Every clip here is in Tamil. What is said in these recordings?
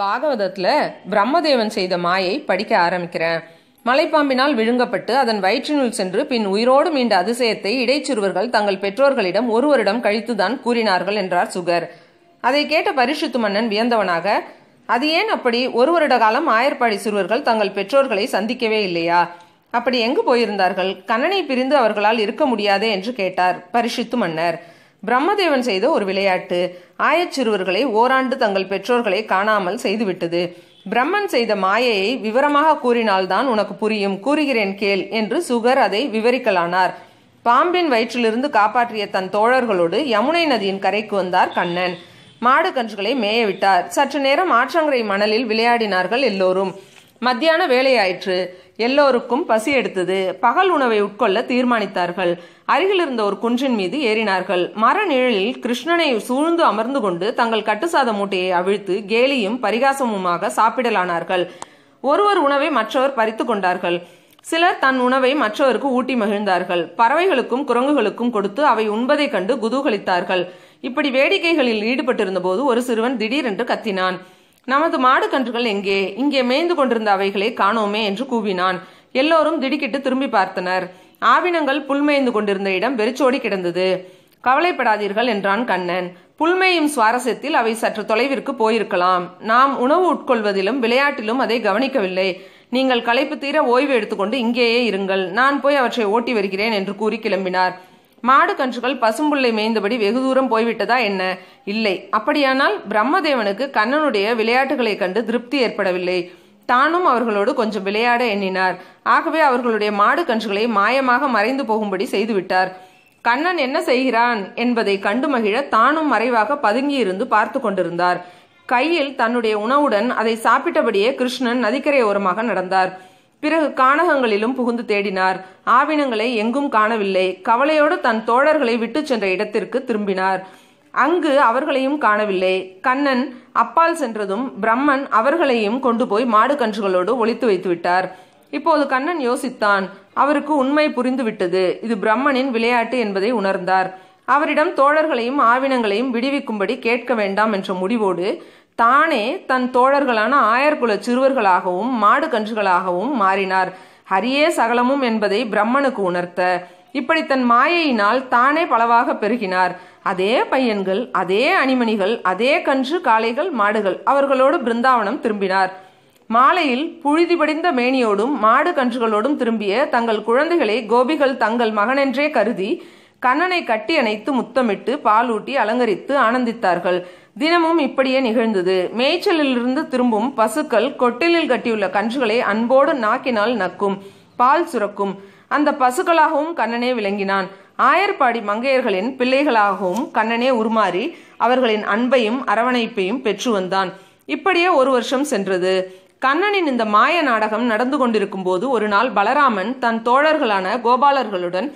பாகவதத்தில் பிரம்மதேவன் செய்த மாயை படிக்க ஆரம்பிக்கிறேன் மலைப்பாம்பினால் விழுங்கப்பட்டு அதன் வயிற்றினுள் சென்று பின் உயிரோடு மீண்ட அதிசயத்தை இடைச்சிறுவர்கள் தங்கள் பெற்றோர்களிடம் ஒரு வருடம் கழித்துதான் கூறினார்கள் என்றார் சுகர் அதை கேட்ட பரிசுத்து மன்னன் வியந்தவனாக அது ஏன் அப்படி ஒரு வருட காலம் ஆயர்பாடி சிறுவர்கள் தங்கள் பெற்றோர்களை சந்திக்கவே இல்லையா அப்படி எங்கு போயிருந்தார்கள் கண்ணனை பிரிந்து அவர்களால் இருக்க முடியாதே என்று கேட்டார் பரிசுத்து மன்னர் பிரம்மதேவன் செய்த ஒரு விளையாட்டு ஆயச்சிறுவர்களை ஓராண்டு தங்கள் பெற்றோர்களை காணாமல் செய்துவிட்டது பிரம்மன் செய்த மாயையை விவரமாக கூறினால்தான் உனக்கு புரியும் கூறுகிறேன் கேள் என்று சுகர் அதை விவரிக்கலானார் பாம்பின் வயிற்றிலிருந்து காப்பாற்றிய தன் தோழர்களோடு யமுனை நதியின் கரைக்கு வந்தார் கண்ணன் மாடு கன்றுகளை மேயவிட்டார் சற்று நேரம் ஆற்றங்கரை மணலில் விளையாடினார்கள் எல்லோரும் மத்தியான வேலையாயிற்று எல்லோருக்கும் பசி எடுத்தது பகல் உணவை உட்கொள்ள தீர்மானித்தார்கள் அருகில் இருந்த ஒரு குன்றின் மீது ஏறினார்கள் மர நிழலில் கிருஷ்ணனை சூழ்ந்து அமர்ந்து கொண்டு தங்கள் கட்டுசாத மூட்டையை அவிழ்த்து கேலியும் பரிகாசமுமாக சாப்பிடலானார்கள் ஒருவர் உணவை மற்றவர் பறித்து கொண்டார்கள் சிலர் தன் உணவை மற்றவருக்கு ஊட்டி மகிழ்ந்தார்கள் பறவைகளுக்கும் குரங்குகளுக்கும் கொடுத்து அவை உண்பதைக் கண்டு குதூகலித்தார்கள் இப்படி வேடிக்கைகளில் ஈடுபட்டிருந்தபோது ஒரு சிறுவன் திடீரென்று கத்தினான் நமது மாடு கன்றுகள் எங்கே இங்கே மேய்ந்து கொண்டிருந்த அவைகளை காணோமே என்று கூவினான் எல்லோரும் திடுக்கிட்டு திரும்பி பார்த்தனர் ஆவினங்கள் புல்மேய்ந்து கொண்டிருந்த இடம் வெறிச்சோடி கிடந்தது கவலைப்படாதீர்கள் என்றான் கண்ணன் புல்மேயும் சுவாரஸ்யத்தில் அவை சற்று தொலைவிற்கு போயிருக்கலாம் நாம் உணவு உட்கொள்வதிலும் விளையாட்டிலும் அதை கவனிக்கவில்லை நீங்கள் களைப்பு தீர ஓய்வு எடுத்துக்கொண்டு இங்கேயே இருங்கள் நான் போய் அவற்றை ஓட்டி வருகிறேன் என்று கூறி கிளம்பினார் மாடு கன்றுகள் பசும்புள்ளை மேய்ந்தபடி வெகு தூரம் போய்விட்டதா என்ன இல்லை அப்படியானால் பிரம்மதேவனுக்கு கண்ணனுடைய விளையாட்டுகளைக் கண்டு திருப்தி ஏற்படவில்லை தானும் அவர்களோடு கொஞ்சம் விளையாட எண்ணினார் ஆகவே அவர்களுடைய மாடு கன்றுகளை மாயமாக மறைந்து போகும்படி செய்துவிட்டார் கண்ணன் என்ன செய்கிறான் என்பதை கண்டு மகிழ தானும் மறைவாக பதுங்கியிருந்து பார்த்து கொண்டிருந்தார் கையில் தன்னுடைய உணவுடன் அதை சாப்பிட்டபடியே கிருஷ்ணன் நதிக்கரை ஓரமாக நடந்தார் பிறகு கானகங்களிலும் புகுந்து தேடினார் ஆவினங்களை எங்கும் காணவில்லை கவலையோடு தன் தோழர்களை விட்டு சென்ற இடத்திற்கு திரும்பினார் அங்கு அவர்களையும் காணவில்லை கண்ணன் அப்பால் சென்றதும் பிரம்மன் அவர்களையும் கொண்டு போய் மாடு கன்றுகளோடு ஒழித்து வைத்து விட்டார் இப்போது கண்ணன் யோசித்தான் அவருக்கு உண்மை புரிந்துவிட்டது இது பிரம்மனின் விளையாட்டு என்பதை உணர்ந்தார் அவரிடம் தோழர்களையும் ஆவினங்களையும் விடுவிக்கும்படி கேட்க வேண்டாம் என்ற முடிவோடு தானே தன் தோழர்களான ஆயர்குல சிறுவர்களாகவும் மாடு கன்றுகளாகவும் மாறினார் ஹரியே சகலமும் என்பதை பிரம்மனுக்கு உணர்த்த இப்படி தன் மாயையினால் தானே பலவாக பெருகினார் அதே பையன்கள் அதே அணிமணிகள் அதே கன்று காளைகள் மாடுகள் அவர்களோடு பிருந்தாவனம் திரும்பினார் மாலையில் புழுதி படிந்த மேனியோடும் மாடு கன்றுகளோடும் திரும்பிய தங்கள் குழந்தைகளை கோபிகள் தங்கள் மகனென்றே கருதி கண்ணனை கட்டி அணைத்து முத்தமிட்டு பாலூட்டி அலங்கரித்து ஆனந்தித்தார்கள் தினமும் இப்படியே நிகழ்ந்தது மேய்ச்சலிலிருந்து திரும்பும் பசுக்கள் கொட்டிலில் கட்டியுள்ள கன்றுகளை அன்போடு நாக்கினால் நக்கும் பால் சுரக்கும் அந்த பசுக்களாகவும் கண்ணனே விளங்கினான் ஆயர்பாடி மங்கையர்களின் பிள்ளைகளாகவும் கண்ணனே உருமாறி அவர்களின் அன்பையும் அரவணைப்பையும் பெற்று வந்தான் இப்படியே ஒரு வருஷம் சென்றது கண்ணனின் இந்த மாய நாடகம் நடந்து கொண்டிருக்கும் போது ஒரு நாள் பலராமன் தன் தோழர்களான கோபாலர்களுடன்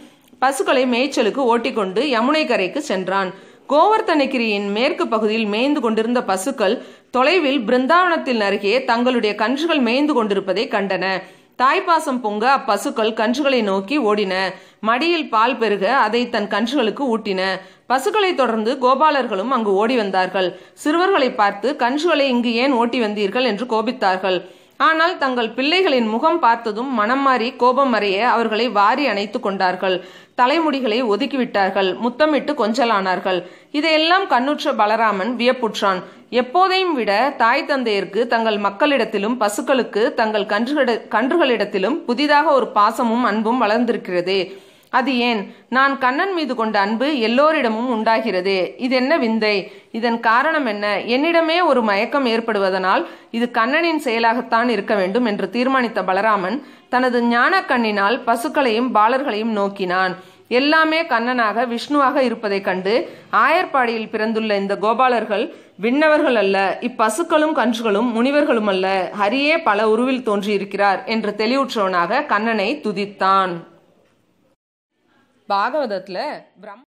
பசுக்களை மேய்ச்சலுக்கு ஓட்டிக்கொண்டு யமுனை கரைக்கு சென்றான் கோவர்த்தனகிரியின் மேற்கு பகுதியில் மேய்ந்து கொண்டிருந்த பசுக்கள் தொலைவில் பிருந்தாவனத்தில் அருகே தங்களுடைய கன்றுகள் மேய்ந்து கொண்டிருப்பதை கண்டன தாய்ப்பாசம் பொங்க அப்பசுக்கள் கன்றுகளை நோக்கி ஓடின மடியில் பால் பெருக அதை தன் கன்றுகளுக்கு ஊட்டின பசுக்களை தொடர்ந்து கோபாலர்களும் அங்கு ஓடி வந்தார்கள் சிறுவர்களை பார்த்து கன்றுகளை இங்கு ஏன் ஓட்டி வந்தீர்கள் என்று கோபித்தார்கள் ஆனால் தங்கள் பிள்ளைகளின் முகம் பார்த்ததும் மனம் மாறி கோபம் மறைய அவர்களை வாரி அணைத்து கொண்டார்கள் தலைமுடிகளை ஒதுக்கிவிட்டார்கள் முத்தமிட்டு கொஞ்சலானார்கள் இதையெல்லாம் கண்ணுற்ற பலராமன் வியப்புற்றான் எப்போதையும் விட தாய் தந்தையருக்கு தங்கள் மக்களிடத்திலும் பசுக்களுக்கு தங்கள் கன்றுகளிடத்திலும் புதிதாக ஒரு பாசமும் அன்பும் வளர்ந்திருக்கிறதே அது ஏன் நான் கண்ணன் மீது கொண்ட அன்பு எல்லோரிடமும் உண்டாகிறது இது என்ன விந்தை இதன் காரணம் என்ன என்னிடமே ஒரு மயக்கம் ஏற்படுவதனால் இது கண்ணனின் செயலாகத்தான் இருக்க வேண்டும் என்று தீர்மானித்த பலராமன் தனது ஞான கண்ணினால் பசுக்களையும் பாலர்களையும் நோக்கினான் எல்லாமே கண்ணனாக விஷ்ணுவாக இருப்பதைக் கண்டு ஆயர்பாடியில் பிறந்துள்ள இந்த கோபாலர்கள் விண்ணவர்கள் அல்ல இப்பசுக்களும் கன்றுகளும் முனிவர்களும் அல்ல ஹரியே பல உருவில் தோன்றியிருக்கிறார் என்று தெளிவுற்றவனாக கண்ணனை துதித்தான் பாகவதத்தில் பிரம்